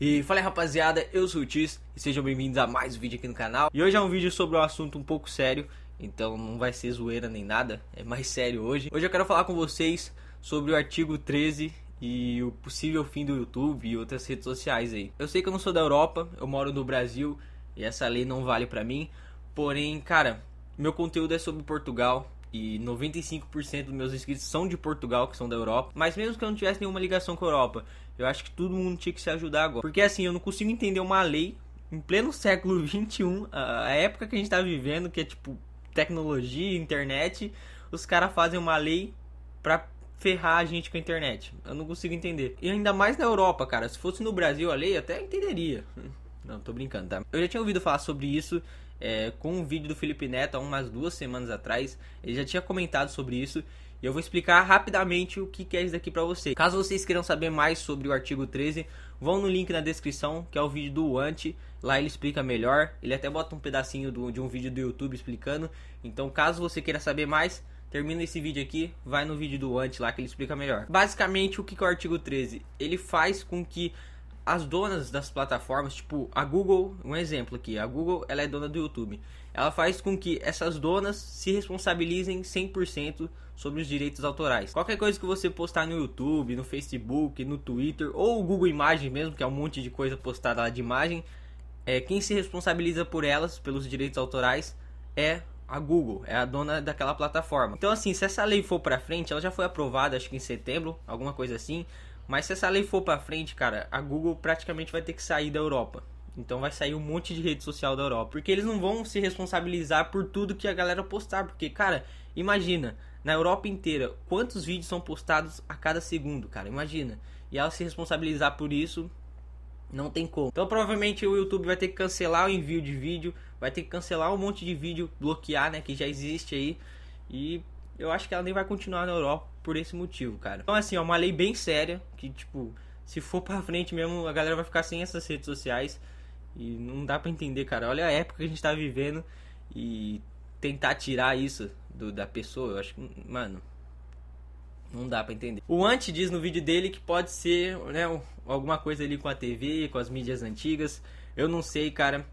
E fala aí rapaziada, eu sou o Tiz e sejam bem-vindos a mais um vídeo aqui no canal. E hoje é um vídeo sobre um assunto um pouco sério, então não vai ser zoeira nem nada, é mais sério hoje. Hoje eu quero falar com vocês sobre o artigo 13 e o possível fim do YouTube e outras redes sociais aí. Eu sei que eu não sou da Europa, eu moro no Brasil e essa lei não vale pra mim, porém, cara, meu conteúdo é sobre Portugal, e 95% dos meus inscritos são de Portugal, que são da Europa. Mas mesmo que eu não tivesse nenhuma ligação com a Europa, eu acho que todo mundo tinha que se ajudar agora. Porque assim, eu não consigo entender uma lei em pleno século 21, a época que a gente tá vivendo, que é tipo tecnologia, internet, os caras fazem uma lei pra ferrar a gente com a internet. Eu não consigo entender. E ainda mais na Europa, cara. Se fosse no Brasil a lei, eu até entenderia. Não, tô brincando, tá? Eu já tinha ouvido falar sobre isso é, com um vídeo do Felipe Neto há umas duas semanas atrás. Ele já tinha comentado sobre isso. E eu vou explicar rapidamente o que é isso daqui para você. Caso vocês queiram saber mais sobre o artigo 13, vão no link na descrição, que é o vídeo do Ante. Lá ele explica melhor. Ele até bota um pedacinho do, de um vídeo do YouTube explicando. Então, caso você queira saber mais, termina esse vídeo aqui, vai no vídeo do Ante lá que ele explica melhor. Basicamente, o que é o artigo 13? Ele faz com que as donas das plataformas, tipo a Google, um exemplo aqui, a Google ela é dona do YouTube. Ela faz com que essas donas se responsabilizem 100% sobre os direitos autorais. Qualquer coisa que você postar no YouTube, no Facebook, no Twitter ou o Google Imagem, mesmo, que é um monte de coisa postada lá de imagem, é, quem se responsabiliza por elas, pelos direitos autorais, é a Google, é a dona daquela plataforma. Então assim, se essa lei for para frente, ela já foi aprovada acho que em setembro, alguma coisa assim mas se essa lei for para frente, cara, a Google praticamente vai ter que sair da Europa. Então vai sair um monte de rede social da Europa. Porque eles não vão se responsabilizar por tudo que a galera postar. Porque, cara, imagina, na Europa inteira, quantos vídeos são postados a cada segundo, cara? Imagina. E ela se responsabilizar por isso, não tem como. Então provavelmente o YouTube vai ter que cancelar o envio de vídeo, vai ter que cancelar um monte de vídeo, bloquear, né? Que já existe aí. E eu acho que ela nem vai continuar na Europa por esse motivo, cara. Então, assim, é uma lei bem séria, que, tipo, se for pra frente mesmo, a galera vai ficar sem essas redes sociais. E não dá para entender, cara. Olha a época que a gente tá vivendo e tentar tirar isso do, da pessoa, eu acho que, mano, não dá para entender. O Ant diz no vídeo dele que pode ser, né, alguma coisa ali com a TV, com as mídias antigas. Eu não sei, cara.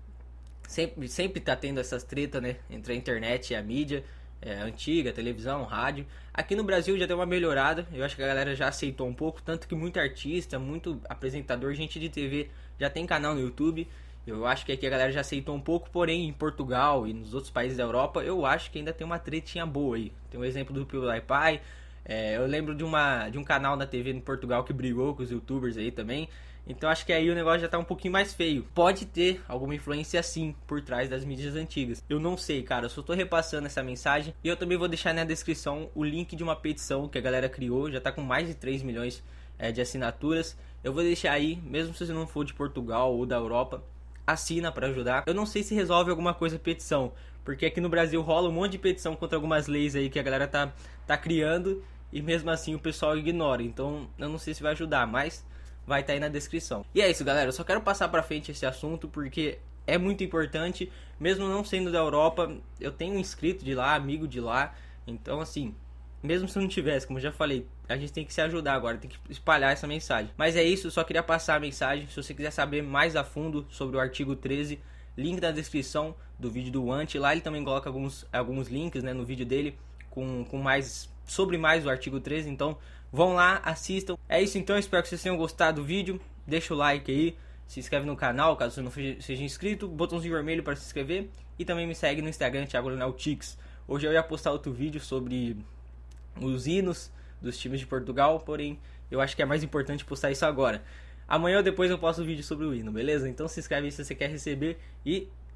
Sempre, sempre tá tendo essas tretas, né, entre a internet e a mídia é, antiga, televisão, rádio. Aqui no Brasil já deu uma melhorada, eu acho que a galera já aceitou um pouco, tanto que muito artista, muito apresentador, gente de TV já tem canal no YouTube. Eu acho que aqui a galera já aceitou um pouco, porém em Portugal e nos outros países da Europa, eu acho que ainda tem uma tretinha boa aí. Tem o exemplo do PewDiePie, é, eu lembro de, uma, de um canal da TV em Portugal que brigou com os youtubers aí também. Então acho que aí o negócio já tá um pouquinho mais feio. Pode ter alguma influência sim por trás das mídias antigas. Eu não sei, cara. Eu só tô repassando essa mensagem. E eu também vou deixar na descrição o link de uma petição que a galera criou. Já tá com mais de 3 milhões é, de assinaturas. Eu vou deixar aí, mesmo se você não for de Portugal ou da Europa, assina para ajudar. Eu não sei se resolve alguma coisa a petição, porque aqui no Brasil rola um monte de petição contra algumas leis aí que a galera tá, tá criando e mesmo assim o pessoal ignora. Então eu não sei se vai ajudar, mas vai estar tá aí na descrição. E é isso, galera. Eu só quero passar para frente esse assunto porque é muito importante, mesmo não sendo da Europa. Eu tenho um inscrito de lá, amigo de lá. Então, assim, mesmo se não tivesse, como eu já falei, a gente tem que se ajudar agora, tem que espalhar essa mensagem. Mas é isso, só queria passar a mensagem. Se você quiser saber mais a fundo sobre o artigo 13, link na descrição do vídeo do Ant. Lá ele também coloca alguns, alguns links né, no vídeo dele com, com mais sobre mais o artigo 13, então vão lá, assistam. É isso então, espero que vocês tenham gostado do vídeo. Deixa o like aí, se inscreve no canal caso você não seja inscrito, botãozinho vermelho para se inscrever e também me segue no Instagram, Thiago Tix Hoje eu ia postar outro vídeo sobre os hinos dos times de Portugal, porém eu acho que é mais importante postar isso agora. Amanhã ou depois eu posto o um vídeo sobre o hino, beleza? Então se inscreve aí se você quer receber e